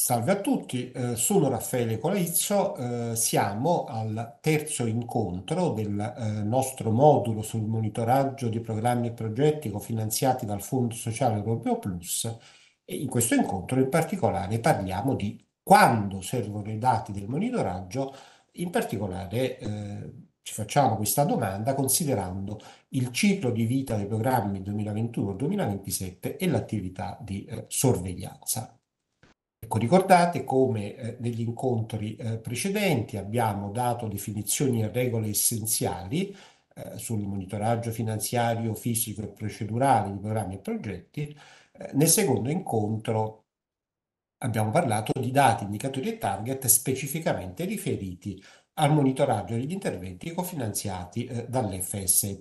Salve a tutti, eh, sono Raffaele Colaizzo, eh, siamo al terzo incontro del eh, nostro modulo sul monitoraggio di programmi e progetti cofinanziati dal Fondo Sociale Europeo Plus e in questo incontro in particolare parliamo di quando servono i dati del monitoraggio, in particolare ci facciamo questa domanda considerando il ciclo di vita dei programmi 2021-2027 e l'attività di sorveglianza. Ecco, ricordate come eh, negli incontri eh, precedenti abbiamo dato definizioni e regole essenziali eh, sul monitoraggio finanziario, fisico e procedurale di programmi e progetti. Eh, nel secondo incontro abbiamo parlato di dati, indicatori e target specificamente riferiti al monitoraggio degli interventi cofinanziati eh, dall'FSE.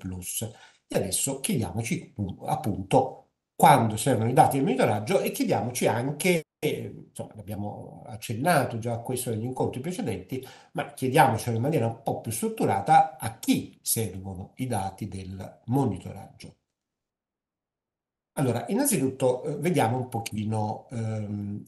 E adesso chiediamoci appunto quando servono i dati del monitoraggio e chiediamoci anche e, insomma, abbiamo accennato già a questo negli incontri precedenti, ma chiediamocelo in maniera un po' più strutturata a chi servono i dati del monitoraggio. Allora, innanzitutto eh, vediamo un pochino ehm,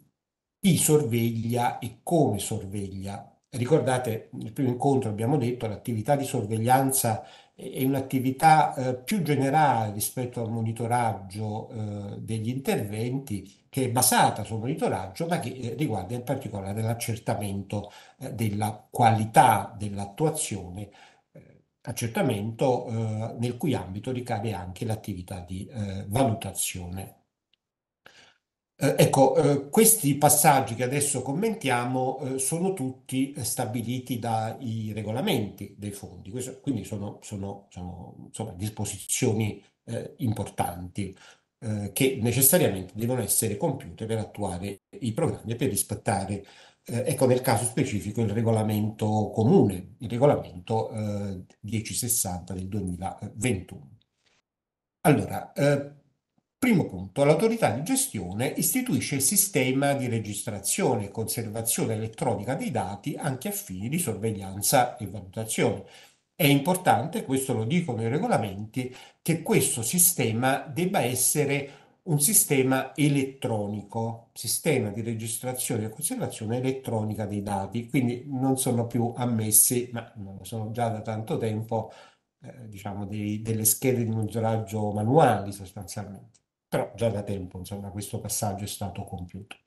chi sorveglia e come sorveglia Ricordate, nel primo incontro abbiamo detto che l'attività di sorveglianza è un'attività eh, più generale rispetto al monitoraggio eh, degli interventi che è basata sul monitoraggio ma che eh, riguarda in particolare l'accertamento eh, della qualità dell'attuazione, eh, accertamento eh, nel cui ambito ricade anche l'attività di valutazione eh, ecco, eh, questi passaggi che adesso commentiamo eh, sono tutti stabiliti dai regolamenti dei fondi, Questo, quindi sono, sono, sono diciamo, insomma, disposizioni eh, importanti eh, che necessariamente devono essere compiute per attuare i programmi e per rispettare, ecco nel caso specifico, il regolamento comune, il regolamento 1060 del 2021. Allora, eh, Primo punto, l'autorità di gestione istituisce il sistema di registrazione e conservazione elettronica dei dati anche a fini di sorveglianza e valutazione. È importante, questo lo dicono i regolamenti, che questo sistema debba essere un sistema elettronico, sistema di registrazione e conservazione elettronica dei dati, quindi non sono più ammessi, ma non lo sono già da tanto tempo, eh, diciamo, dei, delle schede di monitoraggio manuali sostanzialmente però già da tempo insomma, questo passaggio è stato compiuto.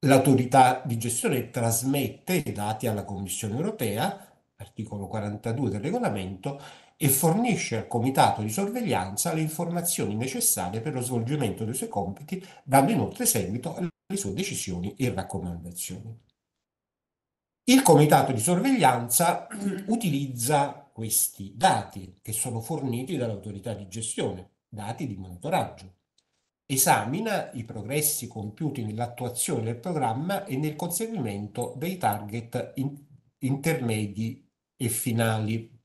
L'autorità di gestione trasmette i dati alla Commissione europea, articolo 42 del regolamento, e fornisce al Comitato di sorveglianza le informazioni necessarie per lo svolgimento dei suoi compiti, dando inoltre seguito alle sue decisioni e raccomandazioni. Il Comitato di sorveglianza utilizza questi dati che sono forniti dall'autorità di gestione dati di monitoraggio. Esamina i progressi compiuti nell'attuazione del programma e nel conseguimento dei target in intermedi e finali.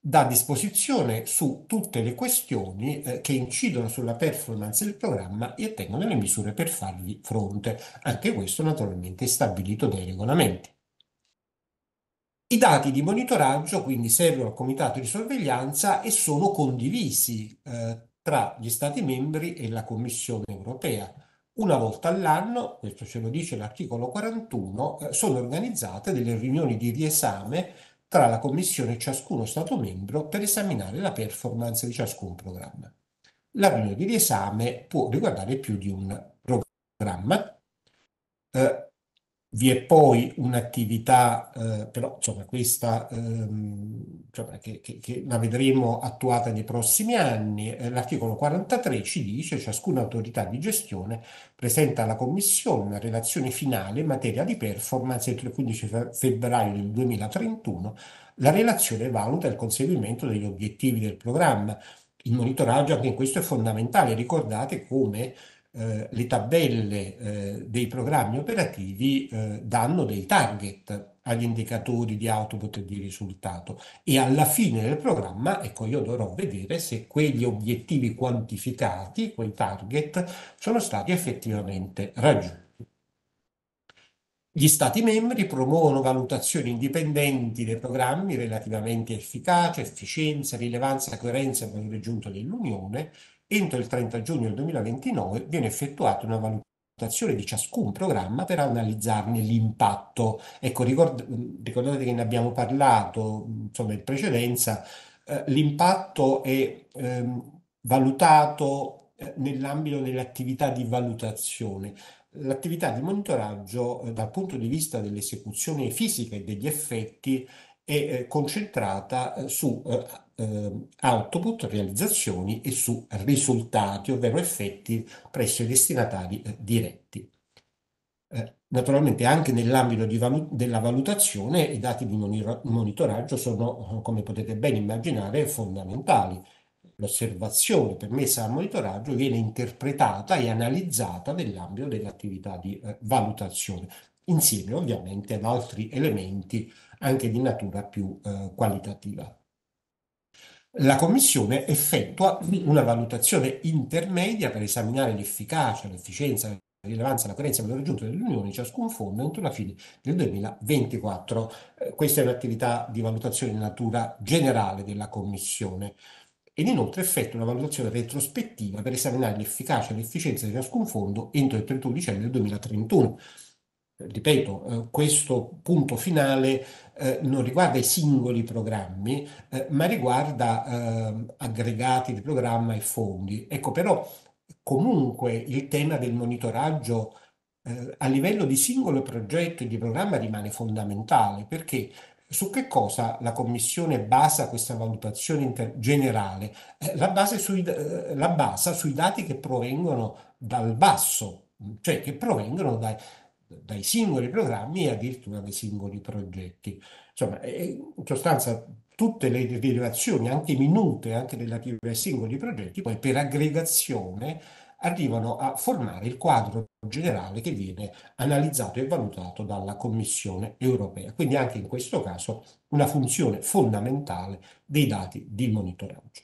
Da disposizione su tutte le questioni eh, che incidono sulla performance del programma e ottengono le misure per farvi fronte. Anche questo naturalmente è stabilito dai regolamenti. I dati di monitoraggio quindi servono al comitato di sorveglianza e sono condivisi eh, tra gli Stati membri e la Commissione europea. Una volta all'anno, questo ce lo dice l'articolo 41, eh, sono organizzate delle riunioni di riesame tra la Commissione e ciascuno Stato membro per esaminare la performance di ciascun programma. La riunione di riesame può riguardare più di un programma. Eh, vi è poi un'attività, eh, però insomma questa ehm, insomma, che, che, che, la vedremo attuata nei prossimi anni, eh, l'articolo 43 ci dice che ciascuna autorità di gestione presenta alla Commissione una relazione finale in materia di performance entro il 15 febbraio del 2031, la relazione valuta il conseguimento degli obiettivi del programma. Il monitoraggio anche in questo è fondamentale, ricordate come eh, le tabelle eh, dei programmi operativi eh, danno dei target agli indicatori di output e di risultato e alla fine del programma, ecco, io dovrò vedere se quegli obiettivi quantificati, quei target, sono stati effettivamente raggiunti. Gli Stati membri promuovono valutazioni indipendenti dei programmi relativamente a efficacia, efficienza, rilevanza, coerenza e valore aggiunto dell'Unione, entro il 30 giugno del 2029 viene effettuata una valutazione di ciascun programma per analizzarne l'impatto. Ecco, ricord- ricordate che ne abbiamo parlato insomma, in precedenza, eh, l'impatto è ehm, eh, valutato nell'ambito delle attività di valutazione. L'attività di monitoraggio eh, dal punto di vista dell'esecuzione fisica e degli effetti è eh, concentrata eh, su eh, output, realizzazioni e su risultati, ovvero effetti presso i destinatari eh, diretti. Eh, naturalmente anche nell'ambito della valutazione i dati di monitoraggio sono, eh, come potete ben immaginare, fondamentali. L'osservazione permessa al monitoraggio viene interpretata e analizzata nell'ambito dell'attività di eh, valutazione, insieme ovviamente ad altri elementi anche di natura più qualitativa. La Commissione effettua una valutazione intermedia per esaminare l'efficacia, l'efficienza, la rilevanza, la coerenza e il valore raggiunto dell'Unione di ciascun fondo entro la fine del 2024. Eh, questa è un'attività di valutazione di natura generale della Commissione ed inoltre effettua una valutazione retrospettiva per esaminare l'efficacia e l'efficienza di ciascun fondo entro il 31 dicembre 2031. Eh, ripeto, eh, questo punto finale eh, non riguarda i singoli programmi, ma riguarda ehm, aggregati di programma e fondi. Ecco però comunque il tema del monitoraggio a livello di singolo progetto e di programma rimane fondamentale perché su che cosa la Commissione basa questa valutazione generale? La base sui, la basa sui dati che provengono dal basso, cioè che provengono dai, dai singoli programmi e addirittura dai singoli progetti. Insomma, in sostanza tutte le rilevazioni, anche minute, anche relative ai singoli progetti, poi per aggregazione arrivano a formare il quadro generale che viene analizzato e valutato dalla Commissione europea. Quindi anche in questo caso una funzione fondamentale dei dati di monitoraggio.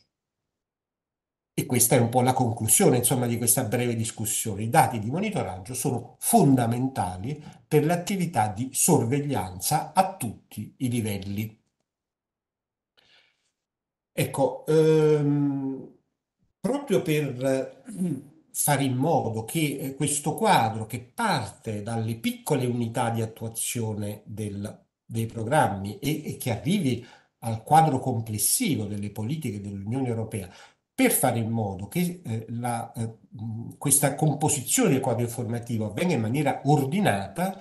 E questa è un po' la conclusione, insomma, di questa breve discussione. I dati di monitoraggio sono fondamentali per l'attività di sorveglianza a tutti i livelli. Ecco, ehm, proprio per mm, fare in modo che eh, questo quadro che parte dalle piccole unità di attuazione del, dei programmi e, e che arrivi al quadro complessivo delle politiche dell'Unione Europea per fare in modo che eh, la, eh, questa composizione del quadro informativo avvenga in maniera ordinata,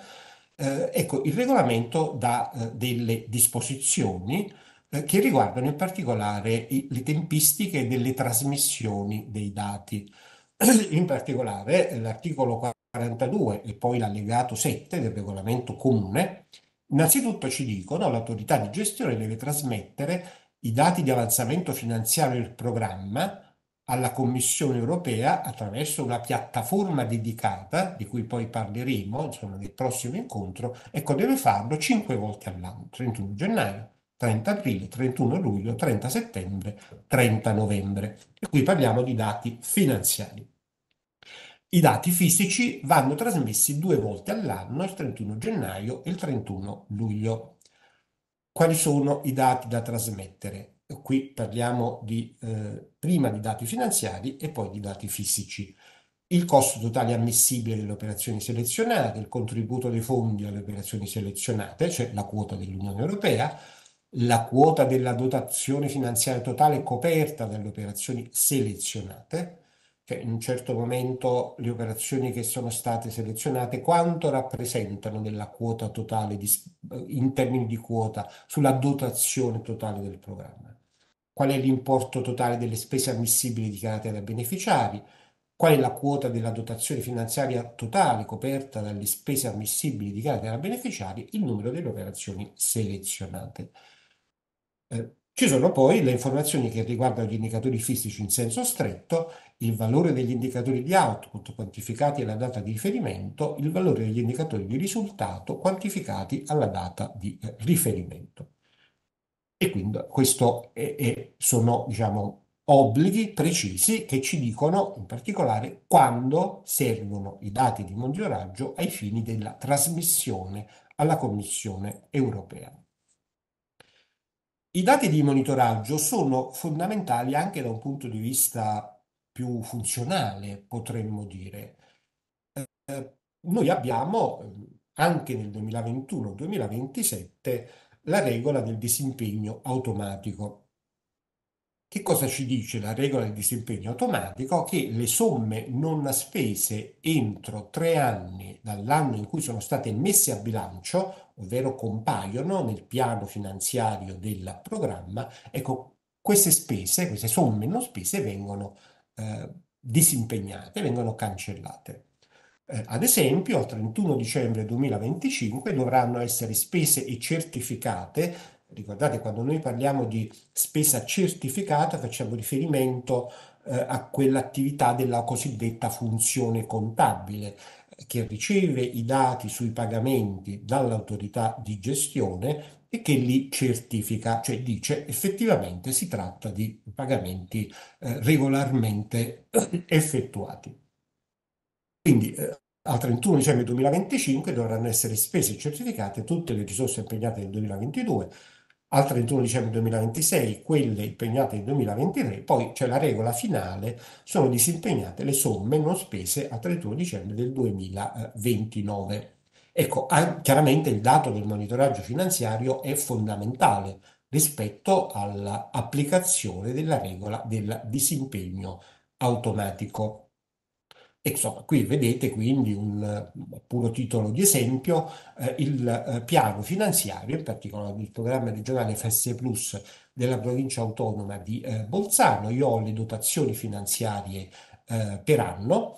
eh, ecco, il regolamento dà eh, delle disposizioni eh, che riguardano in particolare i, le tempistiche delle trasmissioni dei dati. In particolare eh, l'articolo 42 e poi l'allegato 7 del regolamento comune, innanzitutto ci dicono che l'autorità di gestione deve trasmettere i dati di avanzamento finanziario del programma alla Commissione europea attraverso una piattaforma dedicata, di cui poi parleremo insomma, nel prossimo incontro, ecco deve farlo cinque volte all'anno, 31 gennaio, 30 aprile, 31 luglio, 30 settembre, 30 novembre. E qui parliamo di dati finanziari. I dati fisici vanno trasmessi due volte all'anno, il 31 gennaio e il 31 luglio quali sono i dati da trasmettere. Qui parliamo di, eh, prima di dati finanziari e poi di dati fisici. Il costo totale ammissibile delle operazioni selezionate, il contributo dei fondi alle operazioni selezionate, cioè la quota dell'Unione Europea, la quota della dotazione finanziaria totale coperta dalle operazioni selezionate, cioè in un certo momento le operazioni che sono state selezionate, quanto rappresentano della quota totale di, in termini di quota sulla dotazione totale del programma? Qual è l'importo totale delle spese ammissibili dichiarate dai beneficiari? Qual è la quota della dotazione finanziaria totale coperta dalle spese ammissibili dichiarate dai beneficiari? Il numero delle operazioni selezionate. Eh, ci sono poi le informazioni che riguardano gli indicatori fisici in senso stretto, il valore degli indicatori di output quantificati alla data di riferimento, il valore degli indicatori di risultato quantificati alla data di eh, riferimento. E quindi questo è, è, sono diciamo, obblighi precisi che ci dicono in particolare quando servono i dati di monitoraggio ai fini della trasmissione alla Commissione europea. I dati di monitoraggio sono fondamentali anche da un punto di vista più funzionale, potremmo dire. Eh, noi abbiamo eh, anche nel 2021-2027 la regola del disimpegno automatico. Che cosa ci dice la regola del disimpegno automatico? Che le somme non spese entro tre anni dall'anno in cui sono state messe a bilancio, ovvero compaiono nel piano finanziario del programma, ecco, queste spese, queste somme non spese vengono eh, disimpegnate, vengono cancellate. Eh, ad esempio, al 31 dicembre 2025 dovranno essere spese e certificate Ricordate, quando noi parliamo di spesa certificata facciamo riferimento eh, a quell'attività della cosiddetta funzione contabile che riceve i dati sui pagamenti dall'autorità di gestione e che li certifica, cioè dice effettivamente si tratta di pagamenti eh, regolarmente effettuati. Quindi eh, al 31 dicembre 2025 dovranno essere spese e certificate tutte le risorse impegnate nel 2022 al 31 dicembre 2026, quelle impegnate nel 2023, poi c'è la regola finale, sono disimpegnate le somme non spese al 31 dicembre del 2029. Ecco, ah, chiaramente il dato del monitoraggio finanziario è fondamentale rispetto all'applicazione della regola del disimpegno automatico insomma, qui vedete quindi un puro titolo di esempio, eh, il eh, piano finanziario, in particolare il programma regionale FSE Plus della provincia autonoma di eh, Bolzano. Io ho le dotazioni finanziarie eh, per anno.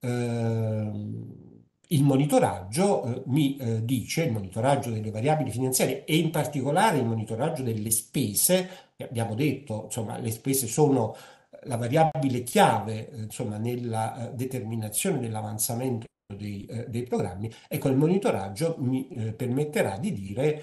Ehm, il monitoraggio eh, mi eh, dice, il monitoraggio delle variabili finanziarie e in particolare il monitoraggio delle spese, abbiamo detto, insomma, le spese sono la variabile chiave insomma, nella eh, determinazione dell'avanzamento dei, eh, dei, programmi, ecco il monitoraggio mi eh, permetterà di dire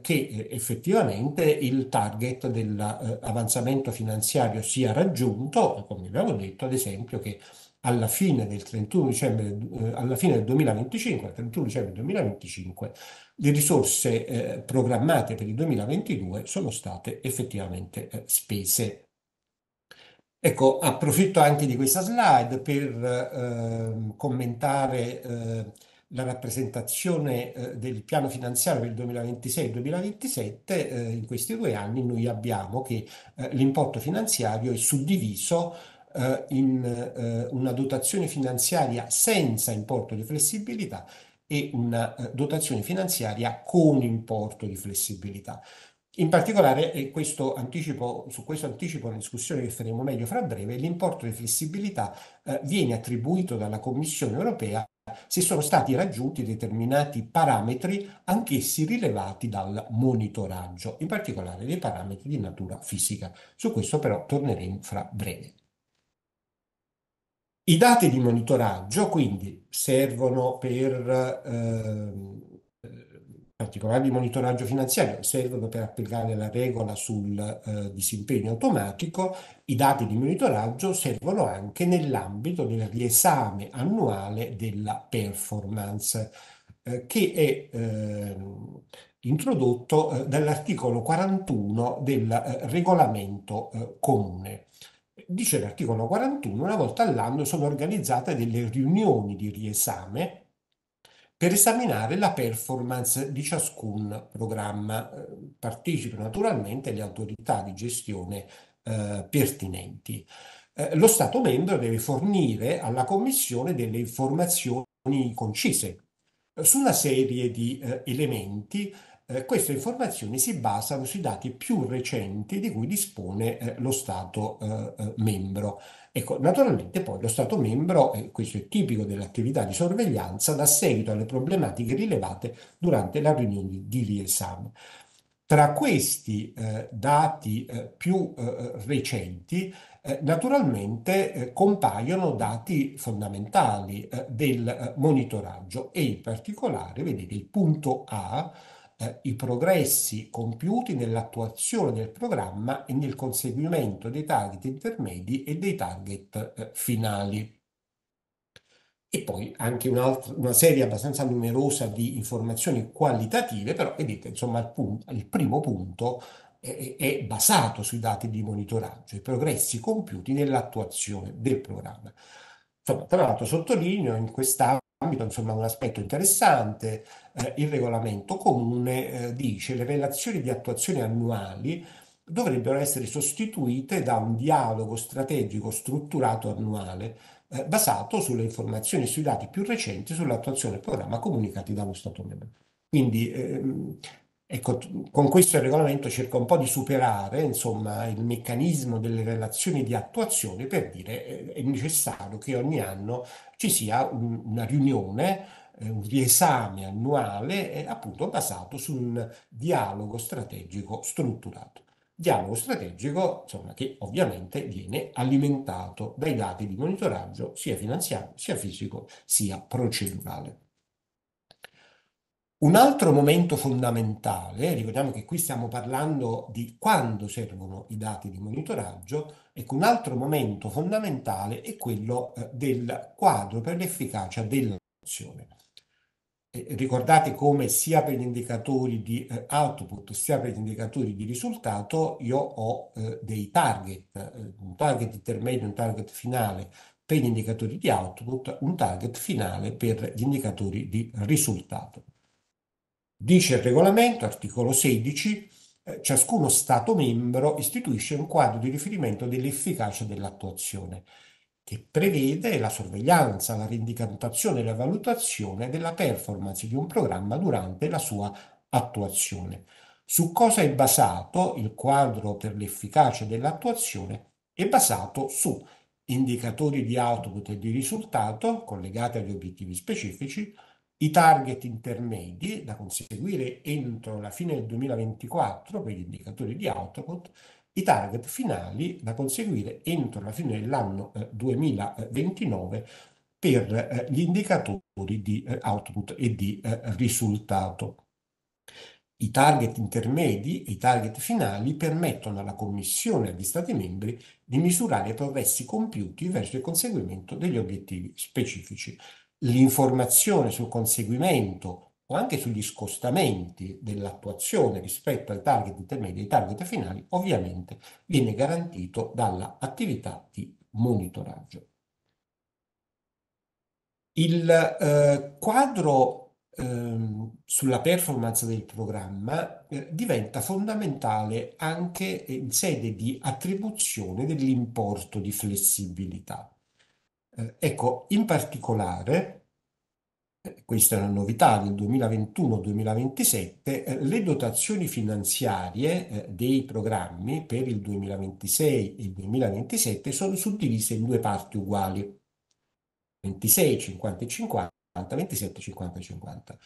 che effettivamente il target dell'avanzamento finanziario sia raggiunto, come abbiamo detto ad esempio che alla fine del 31 dicembre, alla fine del 2025, 31 dicembre 2025, le risorse eh, programmate per il 2022 sono state effettivamente spese. Ecco, approfitto anche di questa slide per ehm, commentare eh, la rappresentazione eh, del piano finanziario per il 2026-2027, eh, in questi due anni noi abbiamo che eh, l'importo finanziario è suddiviso eh, in eh, una dotazione finanziaria senza importo di flessibilità e una dotazione finanziaria con importo di flessibilità. In particolare, e questo anticipo, su questo anticipo la discussione che faremo meglio fra breve, l'importo di flessibilità eh, viene attribuito dalla Commissione europea se sono stati raggiunti determinati parametri anch'essi rilevati dal monitoraggio, in particolare dei parametri di natura fisica. Su questo però torneremo fra breve. I dati di monitoraggio quindi servono per eh, particolare di monitoraggio finanziario, servono per applicare la regola sul eh, disimpegno automatico, i dati di monitoraggio servono anche nell'ambito del riesame annuale della performance eh, che è ehm, eh, introdotto dall'articolo 41 del eh, regolamento eh, comune dice l'articolo 41, una volta all'anno sono organizzate delle riunioni di riesame per esaminare la performance di ciascun programma. Eh, Partecipano naturalmente le autorità di gestione eh, pertinenti. Eh, lo Stato membro deve fornire alla Commissione delle informazioni concise eh, su una serie di eh, elementi eh, queste informazioni si basano sui dati più recenti di cui dispone eh, lo Stato eh, eh membro. Ecco, naturalmente poi lo Stato membro, e eh, questo è tipico dell'attività di sorveglianza, dà seguito alle problematiche rilevate durante la riunione di riesame. Tra questi eh, dati più recenti naturalmente eh, compaiono dati fondamentali eh, del monitoraggio e in particolare, vedete, il punto A eh, i progressi compiuti nell'attuazione del programma e nel conseguimento dei target intermedi e dei target eh, finali. E poi anche un altro, una serie abbastanza numerosa di informazioni qualitative, però vedete, insomma, il, punto, il primo punto è, è basato sui dati di monitoraggio, i progressi compiuti nell'attuazione del programma. Insomma, tra l'altro sottolineo in quest'anno ambito insomma un aspetto interessante, eh, il regolamento comune eh, dice che le relazioni di attuazione annuali dovrebbero essere sostituite da un dialogo strategico strutturato annuale eh, basato sulle informazioni e sui dati più recenti sull'attuazione del programma comunicati dallo Stato membro. Quindi ehm, Ecco, con questo il regolamento cerca un po' di superare insomma, il meccanismo delle relazioni di attuazione per dire eh, è necessario che ogni anno ci sia un, una riunione, eh, un riesame annuale eh, appunto basato su un dialogo strategico strutturato. Dialogo strategico insomma, che ovviamente viene alimentato dai dati di monitoraggio sia finanziario, sia fisico, sia procedurale. Un altro momento fondamentale, ricordiamo che qui stiamo parlando di quando servono i dati di monitoraggio, ecco un altro momento fondamentale è quello eh, del quadro per l'efficacia dell'azione. Ricordate come sia per gli indicatori di eh, output sia per gli indicatori di risultato io ho eh, dei target, un target intermedio, un target finale per gli indicatori di output, un target finale per gli indicatori di risultato. Dice il regolamento, articolo 16, eh, ciascuno Stato membro istituisce un quadro di riferimento dell'efficacia dell'attuazione che prevede la sorveglianza, la rendicontazione e la valutazione della performance di un programma durante la sua attuazione. Su cosa è basato il quadro per l'efficacia dell'attuazione? È basato su indicatori di output e di risultato collegati agli obiettivi specifici, i target intermedi da conseguire entro la fine del 2024 per gli indicatori di output, i target finali da conseguire entro la fine dell'anno 2029 eh, per eh, gli indicatori di eh, output e di risultato. I target intermedi e i target finali permettono alla Commissione e agli Stati membri di misurare i progressi compiuti verso il conseguimento degli obiettivi specifici l'informazione sul conseguimento o anche sugli scostamenti dell'attuazione rispetto ai target intermedi e ai target finali, ovviamente viene garantito dall'attività di monitoraggio. Il eh, quadro eh, sulla performance del programma eh, diventa fondamentale anche in sede di attribuzione dell'importo di flessibilità. Eh, ecco, in particolare, eh, questa è una novità del 2021-2027, eh, le dotazioni finanziarie eh, dei programmi per il 2026 e il 2027 sono suddivise in due parti uguali, 26, 50 e 50, 27, 50 e 50.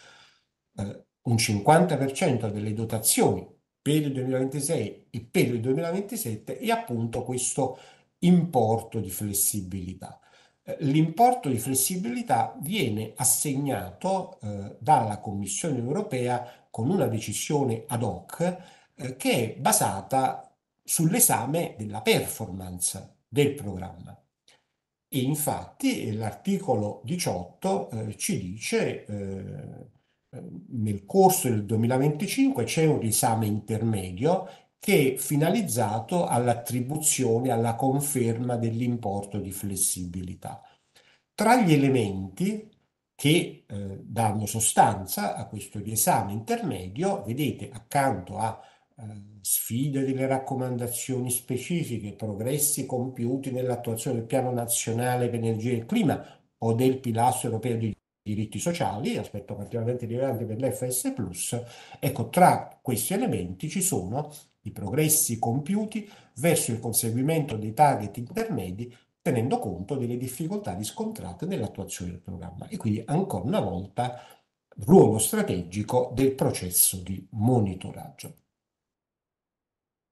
Eh, un 50% delle dotazioni per il 2026 e per il 2027 è appunto questo importo di flessibilità l'importo di flessibilità viene assegnato eh, dalla Commissione europea con una decisione ad hoc eh, che è basata sull'esame della performance del programma. E infatti eh, l'articolo 18 eh, ci dice eh, eh nel corso del 2025 c'è un riesame intermedio che è finalizzato all'attribuzione, alla conferma dell'importo di flessibilità. Tra gli elementi che eh, danno sostanza a questo riesame intermedio, vedete accanto a eh, sfide delle raccomandazioni specifiche, progressi compiuti nell'attuazione del Piano Nazionale per Energia e Clima o del Pilastro Europeo dei diritti sociali, aspetto particolarmente rilevante per l'FS+, ecco tra questi elementi ci sono i progressi compiuti verso il conseguimento dei target intermedi tenendo conto delle difficoltà riscontrate nell'attuazione del programma e quindi ancora una volta ruolo strategico del processo di monitoraggio.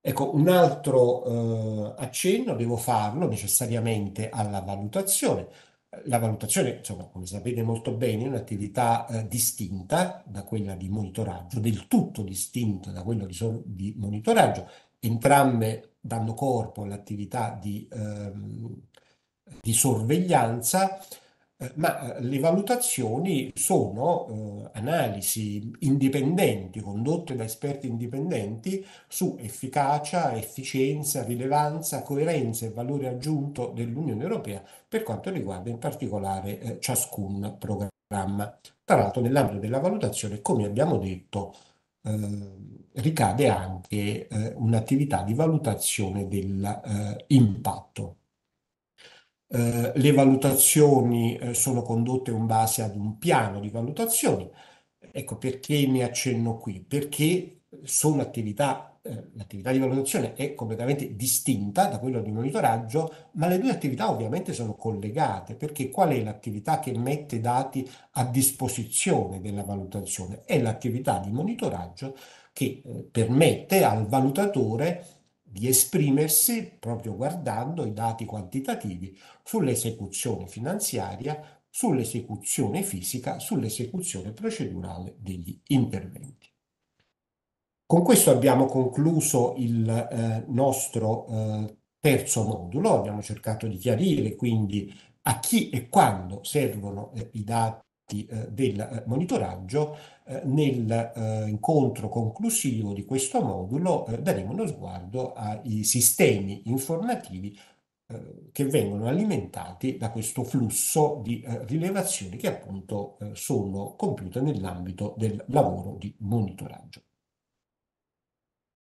Ecco, un altro eh, accenno devo farlo necessariamente alla valutazione. La valutazione, insomma, come sapete molto bene, è un'attività eh, distinta da quella di monitoraggio, del tutto distinta da quella di, so- di monitoraggio. Entrambe danno corpo all'attività di, ehm, di sorveglianza eh, ma eh, le valutazioni sono eh, analisi indipendenti, condotte da esperti indipendenti su efficacia, efficienza, rilevanza, coerenza e valore aggiunto dell'Unione Europea per quanto riguarda in particolare eh, ciascun programma. Tra l'altro nell'ambito della valutazione, come abbiamo detto, eh, ricade anche eh, un'attività di valutazione dell'impatto eh, le valutazioni eh, sono condotte in base ad un piano di valutazioni. Ecco perché ne accenno qui, perché sono attività, eh, l'attività di valutazione è completamente distinta da quella di monitoraggio, ma le due attività ovviamente sono collegate, perché qual è l'attività che mette dati a disposizione della valutazione? È l'attività di monitoraggio che eh, permette al valutatore di esprimersi proprio guardando i dati quantitativi sull'esecuzione finanziaria, sull'esecuzione fisica, sull'esecuzione procedurale degli interventi. Con questo abbiamo concluso il eh, nostro eh, terzo modulo, abbiamo cercato di chiarire quindi a chi e quando servono eh, i dati eh, del eh, monitoraggio, eh, nell'incontro conclusivo di questo modulo daremo uno sguardo ai sistemi informativi che vengono alimentati da questo flusso di rilevazioni che appunto sono compiute nell'ambito del lavoro di monitoraggio.